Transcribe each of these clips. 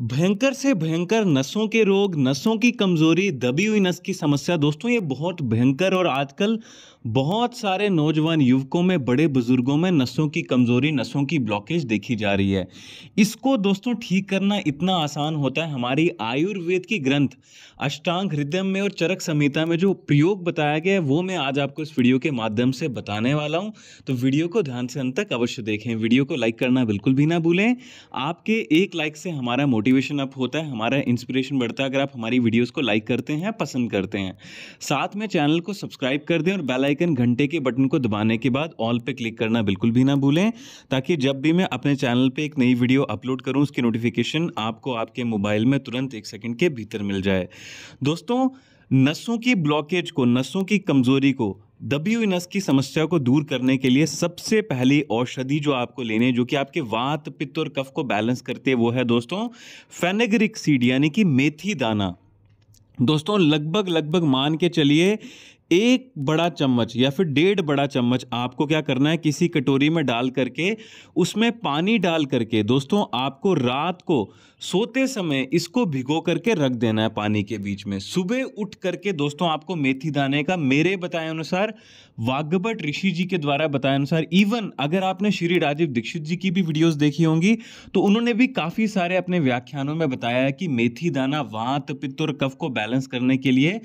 भयंकर से भयंकर नसों के रोग नसों की कमज़ोरी दबी हुई नस की समस्या दोस्तों ये बहुत भयंकर और आजकल बहुत सारे नौजवान युवकों में बड़े बुजुर्गों में नसों की कमज़ोरी नसों की ब्लॉकेज देखी जा रही है इसको दोस्तों ठीक करना इतना आसान होता है हमारी आयुर्वेद की ग्रंथ अष्टांग हृदय में और चरक संहिता में जो प्रयोग बताया गया है वो मैं आज आपको इस वीडियो के माध्यम से बताने वाला हूँ तो वीडियो को ध्यान से अंत तक अवश्य देखें वीडियो को लाइक करना बिल्कुल भी ना भूलें आपके एक लाइक से हमारा मोटिव मोटिवेशन अप होता है हमारा इंस्पिरेशन बढ़ता है अगर आप हमारी वीडियोस को लाइक करते हैं पसंद करते हैं साथ में चैनल को सब्सक्राइब कर दें और बेल आइकन घंटे के बटन को दबाने के बाद ऑल पे क्लिक करना बिल्कुल भी ना भूलें ताकि जब भी मैं अपने चैनल पर एक नई वीडियो अपलोड करूँ उसकी नोटिफिकेशन आपको आपके मोबाइल में तुरंत एक सेकेंड के भीतर मिल जाए दोस्तों नसों की ब्लॉकेज को नसों की कमज़ोरी को दबी इन की समस्या को दूर करने के लिए सबसे पहली औषधि जो आपको लेनी है जो कि आपके वात पित्त और कफ को बैलेंस करते है वो है दोस्तों फेनेग्रिक सीड यानी कि मेथी दाना दोस्तों लगभग लगभग मान के चलिए एक बड़ा चम्मच या फिर डेढ़ बड़ा चम्मच आपको क्या करना है किसी कटोरी में डाल करके उसमें पानी डाल करके दोस्तों आपको रात को सोते समय इसको भिगो करके रख देना है पानी के बीच में सुबह उठ करके दोस्तों आपको मेथी दाने का मेरे बताए अनुसार वाग्भट ऋषि जी के द्वारा बताए अनुसार इवन अगर आपने श्री राजीव दीक्षित जी की भी वीडियोस देखी होंगी तो उन्होंने भी काफ़ी सारे अपने व्याख्यानों में बताया है कि मेथी दाना वात पित्त और कफ को बैलेंस करने के लिए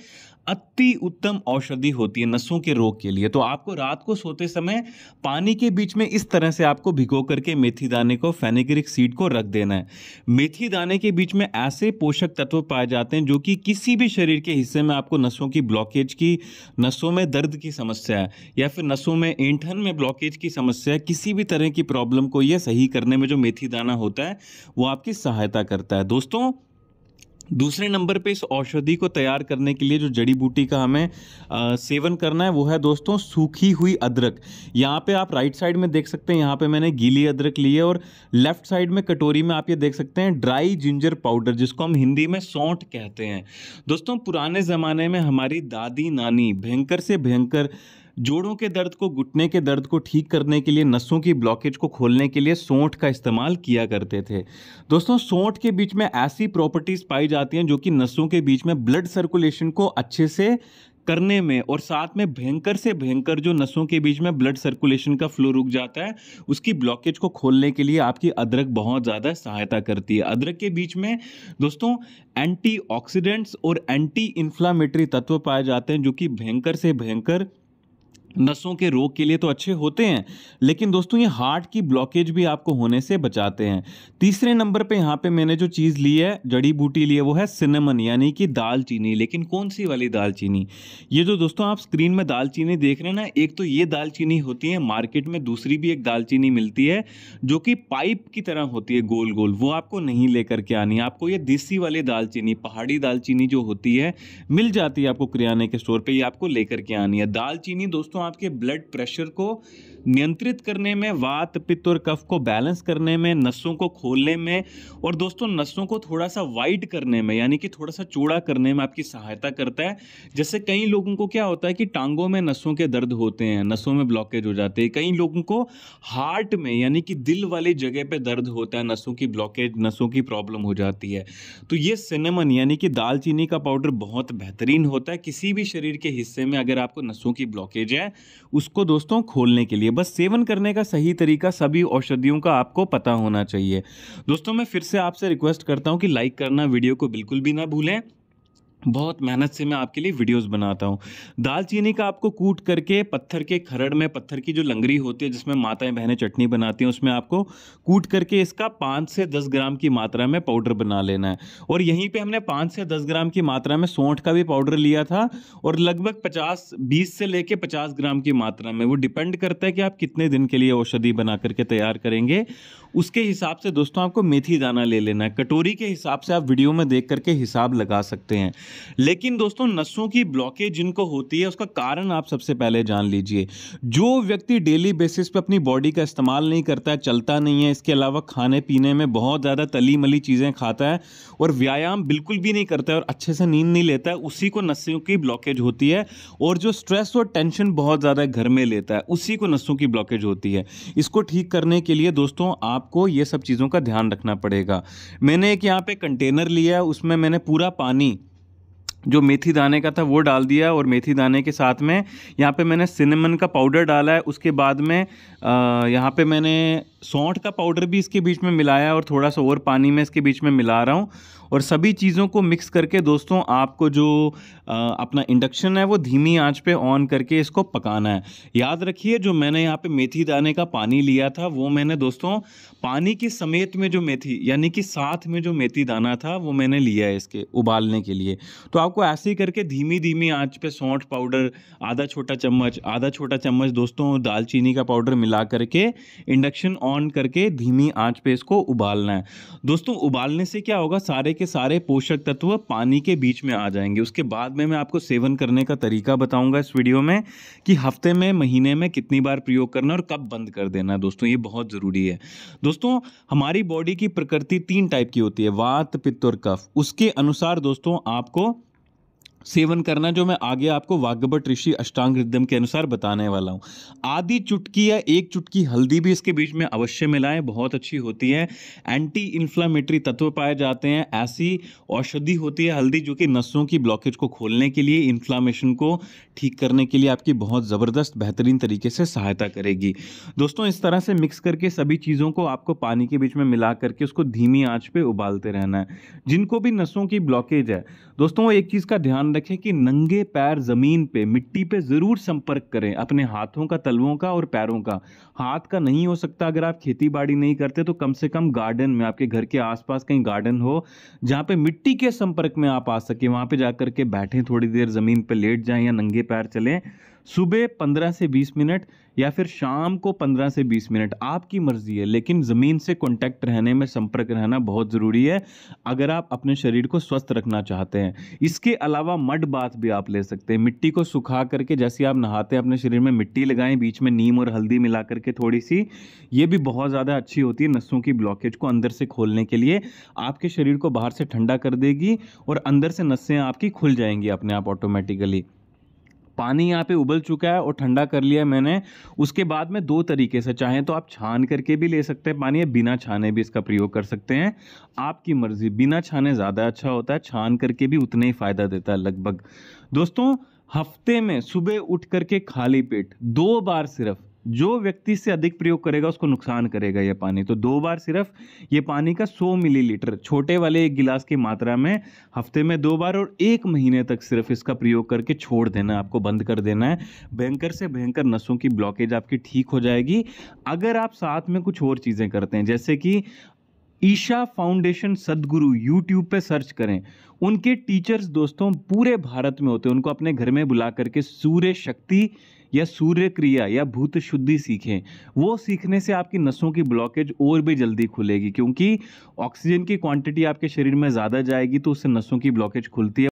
अति उत्तम औषधि होती है नसों के रोग के लिए तो आपको रात को सोते समय पानी के बीच में इस तरह से आपको भिगो करके मेथी दाने को फेनेग्रिक सीड को रख देना है मेथी दाने के बीच में ऐसे पोषक तत्व पाए जाते हैं जो कि किसी भी शरीर के हिस्से में आपको नसों की ब्लॉकेज की नसों में दर्द की समस्या है या फिर नसों में ऐंठन में ब्लॉकेज की समस्या है किसी भी तरह की प्रॉब्लम को यह सही करने में जो मेथी दाना होता है वो आपकी सहायता करता है दोस्तों दूसरे नंबर पे इस औषधि को तैयार करने के लिए जो जड़ी बूटी का हमें आ, सेवन करना है वो है दोस्तों सूखी हुई अदरक यहाँ पे आप राइट साइड में देख सकते हैं यहाँ पे मैंने गीली अदरक ली है और लेफ्ट साइड में कटोरी में आप ये देख सकते हैं ड्राई जिंजर पाउडर जिसको हम हिंदी में सौंठ कहते हैं दोस्तों पुराने ज़माने में हमारी दादी नानी भयंकर से भयंकर जोड़ों के दर्द को घुटने के दर्द को ठीक करने के लिए नसों की ब्लॉकेज को खोलने के लिए सोंठ का इस्तेमाल किया करते थे दोस्तों सोंठ के बीच में ऐसी प्रॉपर्टीज़ पाई जाती हैं जो कि नसों के बीच में ब्लड सर्कुलेशन को अच्छे से करने में और साथ में भयंकर से भयंकर जो नसों के बीच में ब्लड सर्कुलेशन का फ्लो रुक जाता है उसकी ब्लॉकेज को खोलने के लिए आपकी अदरक बहुत ज़्यादा सहायता करती है अदरक के बीच में दोस्तों एंटीऑक्सीडेंट्स और एंटी इन्फ्लामेटरी तत्व पाए जाते हैं जो कि भयंकर से भयंकर नसों के रोग के लिए तो अच्छे होते हैं लेकिन दोस्तों ये हार्ट की ब्लॉकेज भी आपको होने से बचाते हैं तीसरे नंबर पे यहाँ पे मैंने जो चीज़ ली है जड़ी बूटी ली है वो है सिनेमन यानी कि दालचीनी लेकिन कौन सी वाली दालचीनी ये जो दोस्तों आप स्क्रीन में दालचीनी देख रहे हैं ना एक तो ये दालचीनी होती है मार्केट में दूसरी भी एक दालचीनी मिलती है जो कि पाइप की तरह होती है गोल गोल वो आपको नहीं लेकर के आनी आपको ये देसी वाली दालचीनी पहाड़ी दालचीनी जो होती है मिल जाती है आपको किराने के स्टोर पर ये आपको लेकर के आनी है दालचीनी दोस्तों आपके ब्लड प्रेशर को नियंत्रित करने में वात पित्त और कफ को बैलेंस करने में नसों को खोलने में और दोस्तों नसों को थोड़ा सा वाइड करने में यानी कि थोड़ा सा चौड़ा करने में आपकी सहायता करता है जैसे कई लोगों को क्या होता है कि टांगों में नसों के दर्द होते हैं नसों में ब्लॉकेज हो जाते हैं कई लोगों को हार्ट में यानी कि दिल वाली जगह पर दर्द होता है नसों की ब्लॉकेज नसों की प्रॉब्लम हो जाती है तो ये सिनेमन यानी कि दालचीनी का पाउडर बहुत बेहतरीन होता है किसी भी शरीर के हिस्से में अगर आपको नसों की ब्लॉकेज है उसको दोस्तों खोलने के लिए बस सेवन करने का सही तरीका सभी औषधियों का आपको पता होना चाहिए दोस्तों मैं फिर से आपसे रिक्वेस्ट करता हूँ कि लाइक करना वीडियो को बिल्कुल भी ना भूलें बहुत मेहनत से मैं आपके लिए वीडियोस बनाता हूँ दालचीनी का आपको कूट करके पत्थर के खरड़ में पत्थर की जो लंगरी होती है जिसमें माताएं बहनें चटनी बनाती हैं उसमें आपको कूट करके इसका पाँच से दस ग्राम की मात्रा में पाउडर बना लेना है और यहीं पे हमने पाँच से दस ग्राम की मात्रा में सौंठ का भी पाउडर लिया था और लगभग पचास बीस से लेके पचास ग्राम की मात्रा में वो डिपेंड करता है कि आप कितने दिन के लिए औषधि बना करके तैयार करेंगे उसके हिसाब से दोस्तों आपको मेथी दाना ले लेना है कटोरी के हिसाब से आप वीडियो में देख करके हिसाब लगा सकते हैं लेकिन दोस्तों नसों की ब्लॉकेज जिनको होती है उसका कारण आप सबसे पहले जान लीजिए जो व्यक्ति डेली बेसिस पर अपनी बॉडी का इस्तेमाल नहीं करता है चलता नहीं है इसके अलावा खाने पीने में बहुत ज़्यादा तली मली चीज़ें खाता है और व्यायाम बिल्कुल भी नहीं करता है और अच्छे से नींद नहीं लेता है उसी को नसों की ब्लॉकेज होती है और जो स्ट्रेस और टेंशन बहुत ज़्यादा घर में लेता है उसी को नसों की ब्लॉकेज होती है इसको ठीक करने के लिए दोस्तों आप आपको ये सब चीज़ों का ध्यान रखना पड़ेगा मैंने एक यहाँ पे कंटेनर लिया उसमें मैंने पूरा पानी जो मेथी दाने का था वो डाल दिया और मेथी दाने के साथ में यहाँ पे मैंने सिनेमन का पाउडर डाला है उसके बाद में यहाँ पे मैंने सौंठ का पाउडर भी इसके बीच में मिलाया और थोड़ा सा और पानी में इसके बीच में मिला रहा हूँ और सभी चीज़ों को मिक्स करके दोस्तों आपको जो आ, अपना इंडक्शन है वो धीमी आंच पे ऑन करके इसको पकाना है याद रखिए जो मैंने यहाँ पे मेथी दाने का पानी लिया था वो मैंने दोस्तों पानी के समेत में जो मेथी यानी कि साथ में जो मेथी दाना था वो मैंने लिया है इसके उबालने के लिए तो आपको ऐसे ही करके धीमी धीमी आँच पर सौंठ पाउडर आधा छोटा चम्मच आधा छोटा चम्मच दोस्तों दालचीनी का पाउडर मिला करके इंडक्शन ऑन ऑन करके धीमी आंच पे इसको उबालना है दोस्तों उबालने से क्या होगा सारे के सारे पोषक तत्व पानी के बीच में आ जाएंगे उसके बाद में मैं आपको सेवन करने का तरीका बताऊंगा इस वीडियो में कि हफ्ते में महीने में कितनी बार प्रयोग करना और कब बंद कर देना दोस्तों ये बहुत ज़रूरी है दोस्तों हमारी बॉडी की प्रकृति तीन टाइप की होती है वात पित्त और कफ उसके अनुसार दोस्तों आपको सेवन करना जो मैं आगे आपको वाग्यभट ऋषि अष्टांग रिदम के अनुसार बताने वाला हूँ आधी चुटकी या एक चुटकी हल्दी भी इसके बीच में अवश्य मिलाएं बहुत अच्छी होती है एंटी इन्फ्लामेटरी तत्व पाए जाते हैं ऐसी औषधि होती है हल्दी जो कि नसों की ब्लॉकेज को खोलने के लिए इन्फ्लामेशन को ठीक करने के लिए आपकी बहुत ज़बरदस्त बेहतरीन तरीके से सहायता करेगी दोस्तों इस तरह से मिक्स करके सभी चीज़ों को आपको पानी के बीच में मिला करके उसको धीमी आँच पर उबालते रहना है जिनको भी नसों की ब्लॉकेज है दोस्तों वो एक चीज़ का ध्यान रखें कि नंगे पैर ज़मीन पे मिट्टी पे ज़रूर संपर्क करें अपने हाथों का तलवों का और पैरों का हाथ का नहीं हो सकता अगर आप खेती बाड़ी नहीं करते तो कम से कम गार्डन में आपके घर के आसपास कहीं गार्डन हो जहाँ पे मिट्टी के संपर्क में आप आ सके वहाँ पर जा के बैठें थोड़ी देर ज़मीन पर लेट जाए या नंगे पैर चलें सुबह पंद्रह से बीस मिनट या फिर शाम को पंद्रह से बीस मिनट आपकी मर्जी है लेकिन ज़मीन से कॉन्टैक्ट रहने में संपर्क रहना बहुत ज़रूरी है अगर आप अपने शरीर को स्वस्थ रखना चाहते हैं इसके अलावा मड बाथ भी आप ले सकते हैं मिट्टी को सुखा करके जैसे आप नहाते हैं अपने शरीर में मिट्टी लगाएं बीच में नीम और हल्दी मिला करके थोड़ी सी ये भी बहुत ज़्यादा अच्छी होती है नसों की ब्लॉकेज को अंदर से खोलने के लिए आपके शरीर को बाहर से ठंडा कर देगी और अंदर से नसें आपकी खुल जाएंगी अपने आप ऑटोमेटिकली पानी यहाँ पे उबल चुका है और ठंडा कर लिया मैंने उसके बाद में दो तरीके से चाहें तो आप छान करके भी ले सकते हैं पानी या बिना छाने भी इसका प्रयोग कर सकते हैं आपकी मर्ज़ी बिना छाने ज़्यादा अच्छा होता है छान करके भी उतने ही फ़ायदा देता है लगभग दोस्तों हफ्ते में सुबह उठ करके खाली पेट दो बार सिर्फ जो व्यक्ति से अधिक प्रयोग करेगा उसको नुकसान करेगा ये पानी तो दो बार सिर्फ ये पानी का 100 मिलीलीटर छोटे वाले एक गिलास की मात्रा में हफ्ते में दो बार और एक महीने तक सिर्फ इसका प्रयोग करके छोड़ देना आपको बंद कर देना है भयंकर से भयंकर नसों की ब्लॉकेज आपकी ठीक हो जाएगी अगर आप साथ में कुछ और चीज़ें करते हैं जैसे कि ईशा फाउंडेशन सदगुरु यूट्यूब पे सर्च करें उनके टीचर्स दोस्तों पूरे भारत में होते हैं उनको अपने घर में बुला करके सूर्य शक्ति या सूर्य क्रिया या भूत शुद्धि सीखें वो सीखने से आपकी नसों की ब्लॉकेज और भी जल्दी खुलेगी क्योंकि ऑक्सीजन की क्वांटिटी आपके शरीर में ज़्यादा जाएगी तो उससे नसों की ब्लॉकेज खुलती है